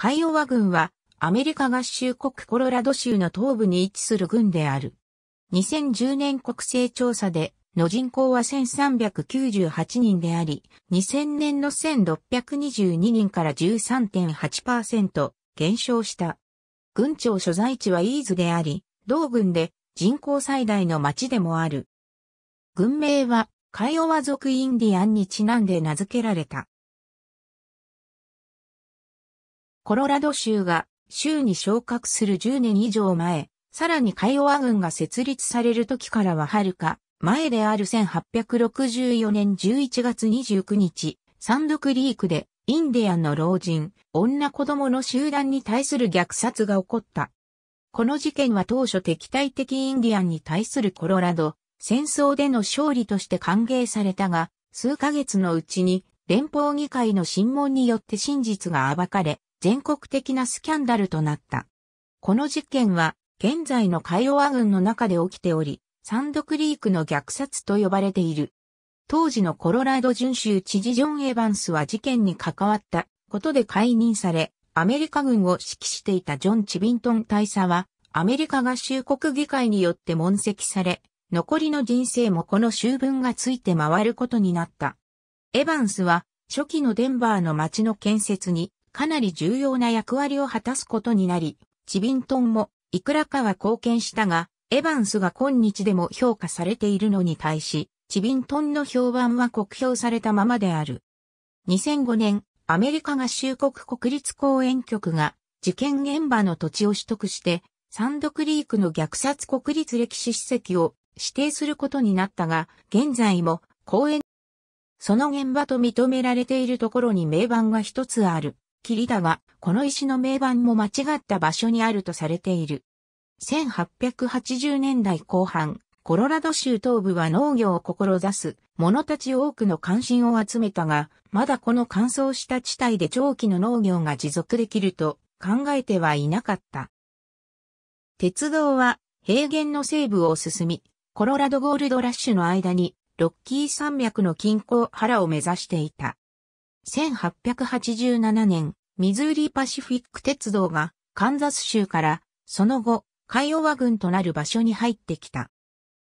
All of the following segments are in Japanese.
カイオワ軍はアメリカ合衆国コロラド州の東部に位置する軍である。2010年国勢調査での人口は1398人であり、2000年の1622人から13.8%減少した。軍庁所在地はイーズであり、同軍で人口最大の町でもある。軍名は、カイオワ族インディアンにちなんで名付けられた。コロラド州が州に昇格する10年以上前、さらにカイオワ軍が設立される時からははるか前である1864年11月29日、サンドクリークでインディアンの老人、女子供の集団に対する虐殺が起こった。この事件は当初敵対的インディアンに対するコロラド、戦争での勝利として歓迎されたが、数ヶ月のうちに連邦議会の審問によって真実が暴かれ、全国的なスキャンダルとなった。この事件は、現在のカイオワ軍の中で起きており、サンドクリークの虐殺と呼ばれている。当時のコロラド巡州知事ジョン・エヴァンスは事件に関わったことで解任され、アメリカ軍を指揮していたジョン・チビントン大佐は、アメリカ合衆国議会によって問責され、残りの人生もこの修文がついて回ることになった。エヴァンスは、初期のデンバーの町の建設にかなり重要な役割を果たすことになり、チビントンもいくらかは貢献したが、エバンスが今日でも評価されているのに対し、チビントンの評判は酷評されたままである。2005年、アメリカ合衆国国立公園局が事件現場の土地を取得して、サンドクリークの虐殺国立歴史史跡を指定することになったが、現在も公園、その現場と認められているところに名盤が一つある。霧だが、この石の名板も間違った場所にあるとされている。1880年代後半、コロラド州東部は農業を志す者たち多くの関心を集めたが、まだこの乾燥した地帯で長期の農業が持続できると考えてはいなかった。鉄道は平原の西部を進み、コロラドゴールドラッシュの間にロッキー山脈の近郊原を目指していた。1887年、ミズーリパシフィック鉄道がカンザス州からその後、カイオワ軍となる場所に入ってきた。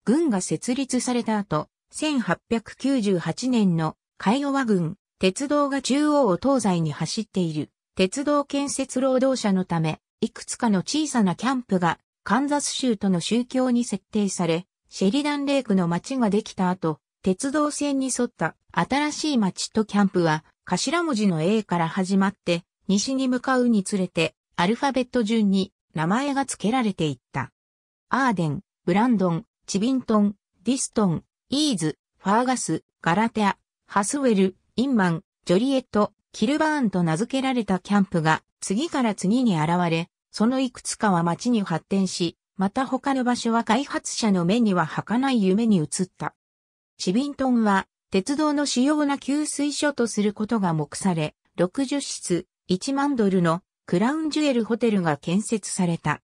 軍が設立された後、1898年のカイオワ軍、鉄道が中央を東西に走っている鉄道建設労働者のため、いくつかの小さなキャンプがカンザス州との宗教に設定され、シェリダンレイクの町ができた後、鉄道線に沿った新しい町とキャンプは頭文字の A から始まって、西に向かうにつれて、アルファベット順に名前が付けられていった。アーデン、ブランドン、チビントン、ディストン、イーズ、ファーガス、ガラテア、ハスウェル、インマン、ジョリエット、キルバーンと名付けられたキャンプが次から次に現れ、そのいくつかは街に発展し、また他の場所は開発者の目には儚い夢に移った。チビントンは鉄道の主要な給水所とすることが目され、60室、1万ドルのクラウンジュエルホテルが建設された。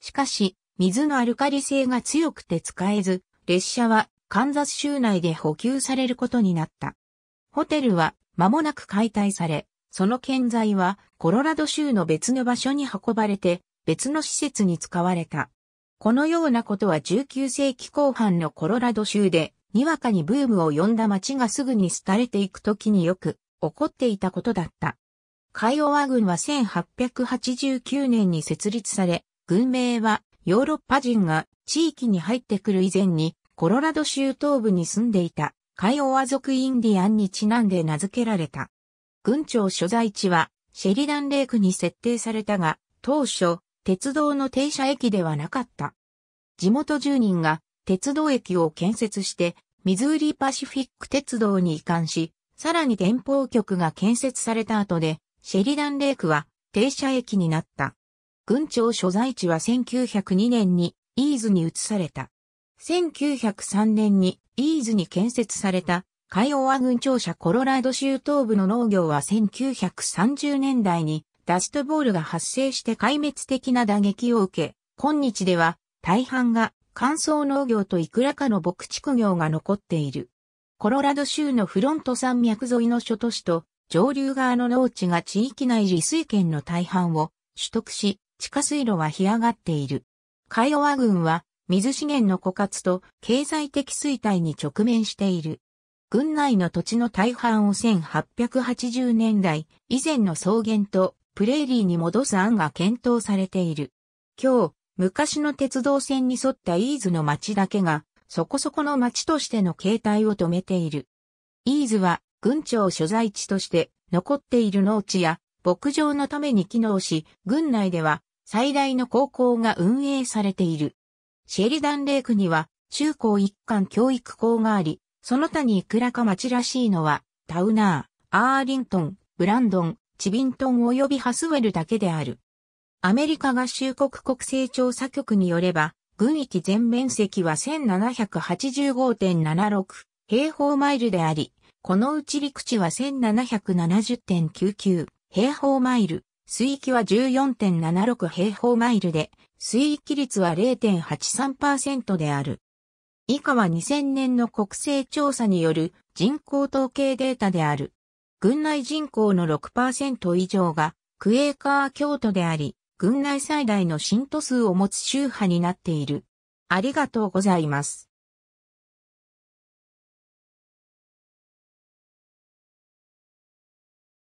しかし、水のアルカリ性が強くて使えず、列車はカンザス州内で補給されることになった。ホテルは間もなく解体され、その建材はコロラド州の別の場所に運ばれて、別の施設に使われた。このようなことは19世紀後半のコロラド州でにわかにブームを呼んだ街がすぐに廃れていく時によく起こっていたことだった。カイオワ軍は1889年に設立され、軍名はヨーロッパ人が地域に入ってくる以前にコロラド州東部に住んでいたカイオワ族インディアンにちなんで名付けられた。軍庁所在地はシェリダンレイクに設定されたが、当初、鉄道の停車駅ではなかった。地元住人が鉄道駅を建設して、ミズーリパシフィック鉄道に移管し、さらに電報局が建設された後で、シェリダンレイクは停車駅になった。軍庁所在地は1902年にイーズに移された。1903年にイーズに建設されたカイオワ軍庁舎コロラド州東部の農業は1930年代にダストボールが発生して壊滅的な打撃を受け、今日では大半が乾燥農業といくらかの牧畜業が残っている。コロラド州のフロント山脈沿いの諸都市と上流側の農地が地域内利水圏の大半を取得し、地下水路は干上がっている。カイオワ郡は水資源の枯渇と経済的衰退に直面している。郡内の土地の大半を1880年代以前の草原とプレーリーに戻す案が検討されている。今日、昔の鉄道線に沿ったイーズの町だけが、そこそこの町としての形態を止めている。イーズは、軍庁所在地として残っている農地や牧場のために機能し、軍内では最大の高校が運営されている。シェリダンレイクには中高一貫教育校があり、その他にいくらか町らしいのはタウナー、アーリントン、ブランドン、チビントン及びハスウェルだけである。アメリカ合衆国国勢調査局によれば、軍域全面積は1785.76平方マイルであり、このうち陸地は1770.99平方マイル、水域は14.76平方マイルで、水域率は0.83%である。以下は2000年の国勢調査による人口統計データである。軍内人口の6%以上がクエーカー京都であり、軍内最大の信徒数を持つ宗派になっている。ありがとうございます。